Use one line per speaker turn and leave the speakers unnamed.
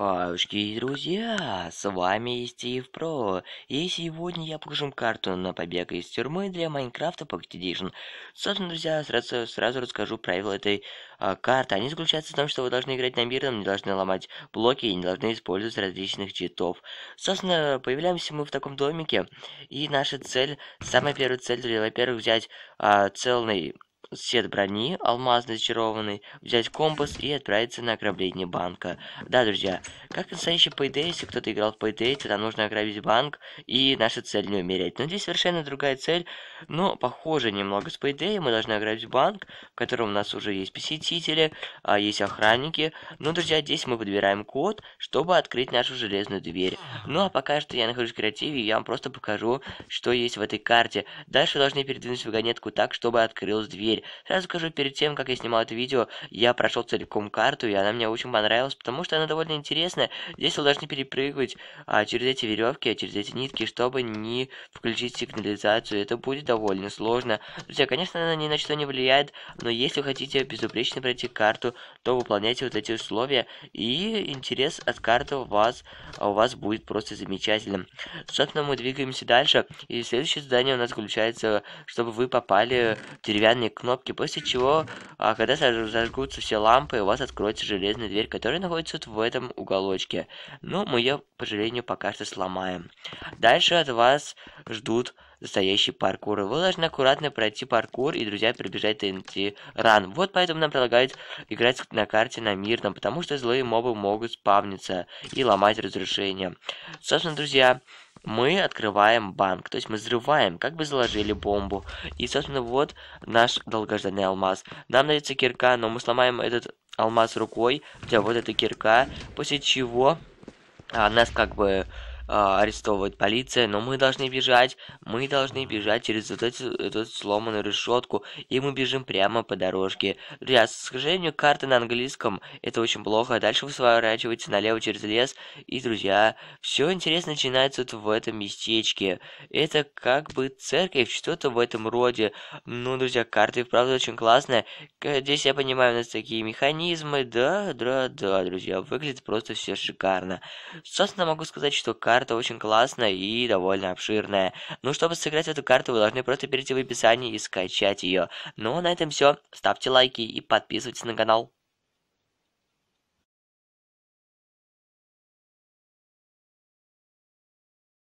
Павочки, друзья, с вами Стив Про, и сегодня я покажу карту на побег из тюрьмы для Майнкрафта Pocket Edition. Собственно, друзья, сразу, сразу расскажу правила этой а, карты. Они заключаются в том, что вы должны играть на мирном, не должны ломать блоки и не должны использовать различных читов. Собственно, появляемся мы в таком домике, и наша цель, самая первая цель, во-первых, взять а, целый сет брони, алмазный зачарованный, взять компас и отправиться на ограбление банка. Да, друзья, как настоящий Payday, если кто-то играл в Payday, тогда нужно ограбить банк, и наша цель не умереть. Но здесь совершенно другая цель, но похоже немного с Payday, мы должны ограбить банк, в котором у нас уже есть посетители, а есть охранники. Но, друзья, здесь мы подбираем код, чтобы открыть нашу железную дверь. Ну, а пока что я нахожусь в креативе, и я вам просто покажу, что есть в этой карте. Дальше должны передвинуть вагонетку так, чтобы открылась дверь теперь. Сразу скажу, перед тем, как я снимал это видео, я прошел целиком карту, и она мне очень понравилась, потому что она довольно интересная. Здесь вы должны перепрыгивать а, через эти веревки, а через эти нитки, чтобы не включить сигнализацию. Это будет довольно сложно. Друзья, конечно, она ни на что не влияет, но если вы хотите безупречно пройти карту, то выполняйте вот эти условия, и интерес от карты у вас, а, у вас будет просто замечательным. Собственно, мы двигаемся дальше, и следующее задание у нас заключается, чтобы вы попали в деревянный кнопки кнопки, после чего, а, когда зажгутся все лампы, у вас откроется железная дверь, которая находится вот в этом уголочке. Но ну, мы ее, по сожалению, пока что сломаем. Дальше от вас ждут настоящий паркур. Вы должны аккуратно пройти паркур и, друзья, прибежать ТНТ ран. Вот поэтому нам предлагают играть на карте на мирном, потому что злые мобы могут спавниться и ломать разрушение. Собственно, друзья, мы открываем банк, то есть мы взрываем, как бы заложили бомбу. И, собственно, вот наш долгожданный алмаз. Нам нравится кирка, но мы сломаем этот алмаз рукой для вот эта кирка, после чего а, нас как бы а, арестовывает полиция, но мы должны бежать. Мы должны бежать через вот эту, эту сломанную решетку, и мы бежим прямо по дорожке. Друзья, к сожалению, карта на английском, это очень плохо. А дальше вы сворачиваете налево через лес, и, друзья, все интересно начинается вот в этом местечке. Это как бы церковь, что-то в этом роде. Ну, друзья, карта и правда очень классная. Здесь, я понимаю, у нас такие механизмы, да, да, да, друзья, выглядит просто все шикарно. Собственно, могу сказать, что карта карта очень классная и довольно обширная. Ну, чтобы сыграть эту карту, вы должны просто перейти в описание и скачать ее. Ну, а на этом все. Ставьте лайки и подписывайтесь на канал.